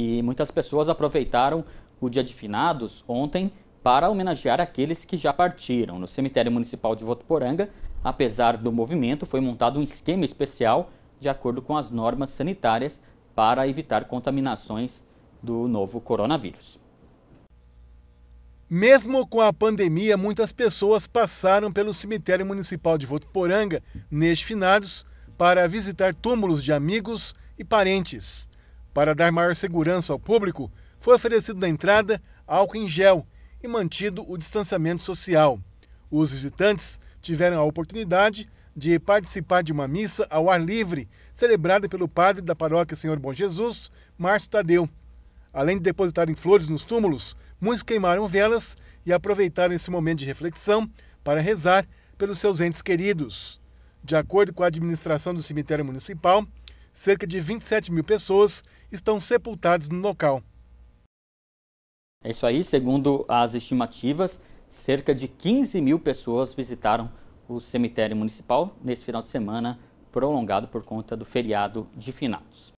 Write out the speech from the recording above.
E muitas pessoas aproveitaram o dia de finados ontem para homenagear aqueles que já partiram. No cemitério municipal de Votuporanga, apesar do movimento, foi montado um esquema especial de acordo com as normas sanitárias para evitar contaminações do novo coronavírus. Mesmo com a pandemia, muitas pessoas passaram pelo cemitério municipal de Votuporanga neste finados para visitar túmulos de amigos e parentes. Para dar maior segurança ao público, foi oferecido na entrada álcool em gel e mantido o distanciamento social. Os visitantes tiveram a oportunidade de participar de uma missa ao ar livre, celebrada pelo padre da paróquia Senhor Bom Jesus, Márcio Tadeu. Além de depositarem flores nos túmulos, muitos queimaram velas e aproveitaram esse momento de reflexão para rezar pelos seus entes queridos. De acordo com a administração do cemitério municipal, cerca de 27 mil pessoas estão sepultadas no local. É isso aí, segundo as estimativas, cerca de 15 mil pessoas visitaram o cemitério municipal nesse final de semana prolongado por conta do feriado de finados.